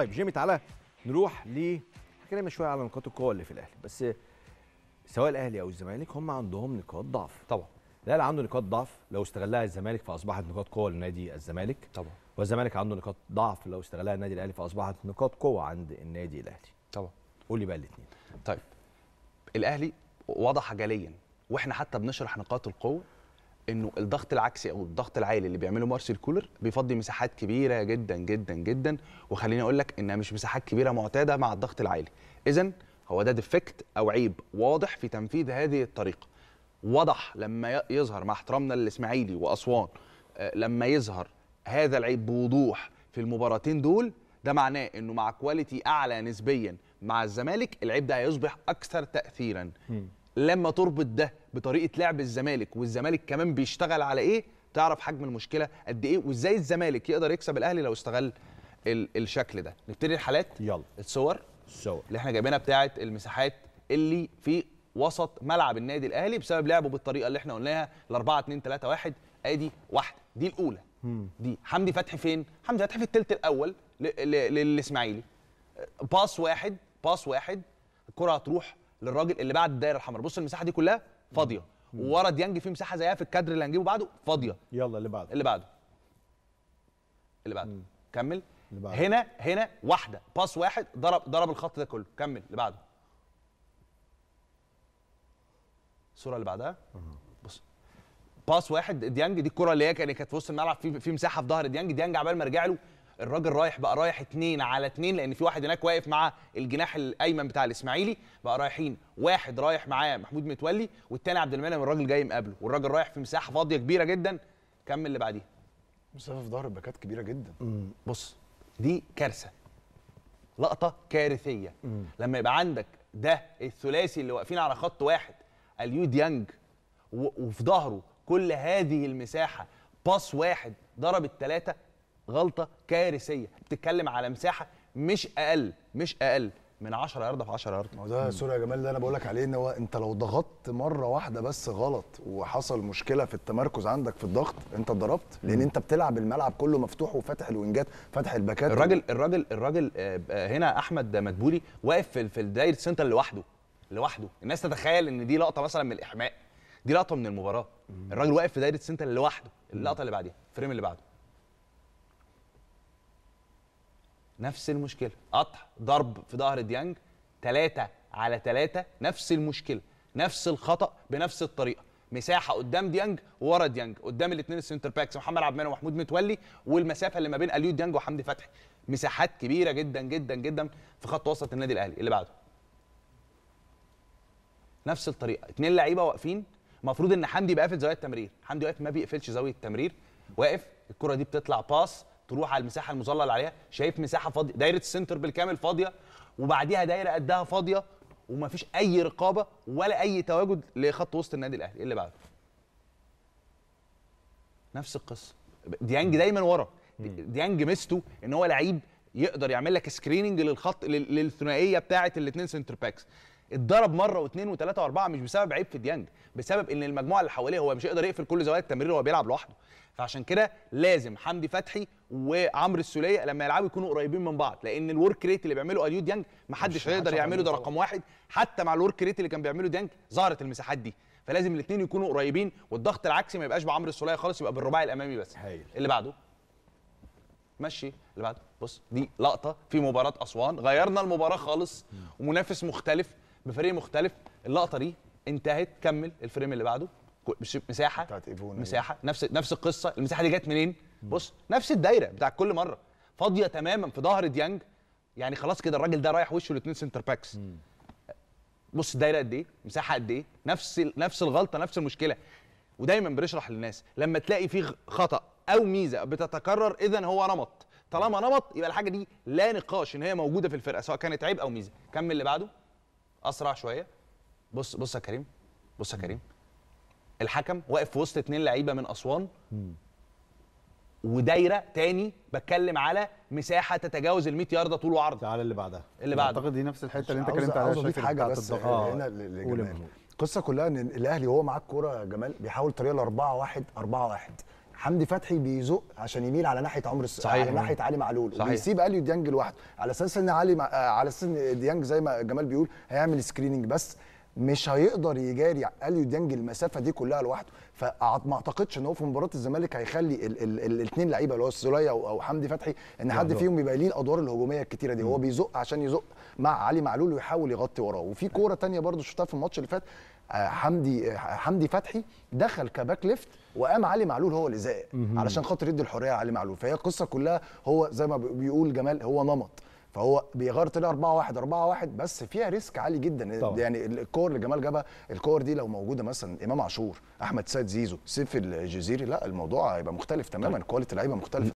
طيب جيمي تعالى نروح ل هنتكلم شويه على نقاط القوه اللي في الاهلي بس سواء الاهلي او الزمالك هم عندهم نقاط ضعف طبعا الاهلي عنده نقاط ضعف لو استغلها الزمالك فاصبحت نقاط قوه لنادي الزمالك طبعا والزمالك عنده نقاط ضعف لو استغلها النادي الاهلي فاصبحت نقاط قوه عند النادي الاهلي طبعا قول لي بقى الاثنين طيب الاهلي واضح جليا واحنا حتى بنشرح نقاط القوه انه الضغط العكسي او الضغط العالي اللي بيعمله مارسيل كولر بيفضي مساحات كبيره جدا جدا جدا وخليني اقول لك انها مش مساحات كبيره معتاده مع الضغط العالي اذا هو ده ديفكت او عيب واضح في تنفيذ هذه الطريقه وضح لما يظهر مع احترامنا للاسماعيلي واسوان آه، لما يظهر هذا العيب بوضوح في المباراتين دول ده معناه انه مع كواليتي اعلى نسبيا مع الزمالك العيب ده هيصبح اكثر تاثيرا لما تربط ده بطريقه لعب الزمالك والزمالك كمان بيشتغل على ايه تعرف حجم المشكله قد ايه وازاي الزمالك يقدر يكسب الاهلي لو استغل الشكل ده نبتدي الحالات يلا الصور الصور اللي احنا جايبينها بتاعه المساحات اللي في وسط ملعب النادي الاهلي بسبب لعبه بالطريقه اللي احنا قلناها ال 4 2 3 1 ادي واحده دي الاولى مم. دي حمدي فتحي فين حمدي فتحي في الثلث الاول للاسماعيلي باص واحد باص واحد الكره هتروح للراجل اللي بعد الدايره الحمراء بص المساحه دي كلها فاضيه وورا ديانج في مساحه زيها في الكادر اللي هنجيبه بعده فاضيه يلا اللي بعده اللي بعده اللي بعده كمل اللي بعده. هنا هنا واحده باس واحد ضرب ضرب الخط ده كله كمل اللي بعده الصوره اللي بعدها بص باس واحد ديانج دي الكره اللي هي كانت في وسط الملعب في في مساحه في ظهر ديانج ديانج عبال ما رجع له الراجل رايح بقى رايح اتنين على اتنين لان في واحد هناك واقف مع الجناح الايمن بتاع الاسماعيلي بقى رايحين واحد رايح معاه محمود متولي والتاني عبد المنعم الراجل جاي مقابله والراجل رايح في مساحه فاضيه كبيره جدا كمل اللي بعديها مسافه في ظهر الباكات كبيره جدا مم. بص دي كارثه لقطه كارثيه مم. لما يبقى عندك ده الثلاثي اللي واقفين على خط واحد اليو ديانج وفي ظهره كل هذه المساحه باص واحد ضرب الثلاثه غلطه كارثيه بتتكلم على مساحه مش اقل مش اقل من 10 يارده في 10 يارده ما ده سوري يا جمال اللي انا بقول لك عليه ان هو انت لو ضغطت مره واحده بس غلط وحصل مشكله في التمركز عندك في الضغط انت اتضربت لان انت بتلعب الملعب كله مفتوح وفاتح الوينجات فاتح الباكات الراجل الراجل الراجل آه، آه، هنا احمد مدبولي واقف في في الداير سنتر لوحده لوحده الناس تتخيل ان دي لقطه مثلا من الاحماء دي لقطه من المباراه الراجل واقف في دايره سنتر لوحده اللقطه اللي بعديها الفريم اللي بعده نفس المشكله قطع ضرب في ظهر ديانج ثلاثة على ثلاثة نفس المشكله نفس الخطا بنفس الطريقه مساحه قدام ديانج وورا ديانج قدام الاثنين السنتر باكس محمد عبد المنعم ومحمود متولي والمسافه اللي ما بين اليو ديانج وحمدي فتحي مساحات كبيره جدا جدا جدا في خط وسط النادي الاهلي اللي بعده نفس الطريقه اثنين لعيبه واقفين المفروض ان حمدي يبقى قافل زاويه التمرير حمدي واقف ما بيقفلش زاويه التمرير واقف الكره دي بتطلع باس تروح على المساحه المظلل عليها شايف مساحه فاضيه دايره السنتر بالكامل فاضيه وبعديها دايره قدها فاضيه ومفيش اي رقابه ولا اي تواجد لخط وسط النادي الاهلي إيه اللي بعده نفس القصه ديانج دايما ورا ديانج ميزته ان هو لعيب يقدر يعمل لك سكريننج للخط للثنائيه بتاعه الاثنين سنتر باكس اتضرب مره واثنين وثلاثه واربعه مش بسبب عيب في ديانج بسبب ان المجموعه اللي حواليه هو مش هيقدر يقفل كل زوايا التمرير وهو بيلعب لوحده فعشان كده لازم حمدي فتحي وعمرو السوليه لما يلعبوا يكونوا قريبين من بعض لان الورك ريت اللي بيعمله اليو ديانج محدش هيقدر يعمله ده رقم واحد حتى مع الورك ريت اللي كان بيعمله ديانج ظهرت المساحات دي فلازم الاثنين يكونوا قريبين والضغط العكسي ما يبقاش بعمرو السوليه خالص يبقى بالرباعي الامامي بس هايل. اللي بعده مشي اللي بعده بص دي لقطه في مباراه اسوان غيرنا المباراه خالص ومنافس مختلف بفريق مختلف اللقطه دي انتهت كمل الفريم اللي بعده مش مساحه بتاعت ايفون مساحه نفس نفس القصه المساحه دي جت منين بص نفس الدايره بتاعت كل مره فاضيه تماما في ظهر ديانج يعني خلاص كده الراجل ده رايح وشه الاثنين سنتر باكس مم. بص الدايره قد ايه مساحه قد ايه نفس نفس الغلطه نفس المشكله ودايما بنشرح للناس لما تلاقي فيه خطا او ميزه بتتكرر اذا هو نمط طالما نمط يبقى الحاجه دي لا نقاش ان هي موجوده في الفرقه سواء كانت عيب او ميزه كمل اللي بعده اسرع شويه بص بص يا كريم بص يا كريم الحكم واقف في وسط اتنين لعيبه من اسوان ودايره تاني بتكلم على مساحه تتجاوز ال 100 يارده طول وعرض تعالى اللي بعدها اللي بعدها اعتقد دي نفس الحته اللي انت اتكلمت عليها عاوز حاجه بس آه. هنا القصه كلها ان الاهلي وهو معاك كوره يا جمال بيحاول طريقه الأربعة 4 1 4 1 حمدي فتحي بيزق عشان يميل على ناحيه عمرو صحيح على ناحيه علي معلول صحيح. وبيسيب اليو ديانج لوحده على اساس ان علي مع... آه، على اساس ان ديانج زي ما جمال بيقول هيعمل سكريننج بس مش هيقدر يجاري اليو ديانج المسافه دي كلها لوحده فما اعتقدش ان هو في مباراه الزمالك هيخلي الاثنين لعيبه اللي هو السوليه او حمدي فتحي ان حد فيهم يبقى ليه الادوار الهجوميه الكتيره دي هو بيزق عشان يزق مع علي معلول ويحاول يغطي وراه وفي كوره ثانيه برضو شفتها في الماتش اللي فات آه، حمدي آه، حمدي فتحي دخل كباك ليفت وقام علي معلول هو اللي زائق علشان خاطر يدي الحريه علي معلول فهي القصه كلها هو زي ما بيقول جمال هو نمط فهو بيغير طلع 4 1 4 1 بس فيها ريسك عالي جدا طبعا. يعني الكور اللي جمال جابها الكور دي لو موجوده مثلا امام عاشور احمد سيد زيزو سيف الجزيري لا الموضوع هيبقى مختلف تماما كواليتي اللعيبه مختلفه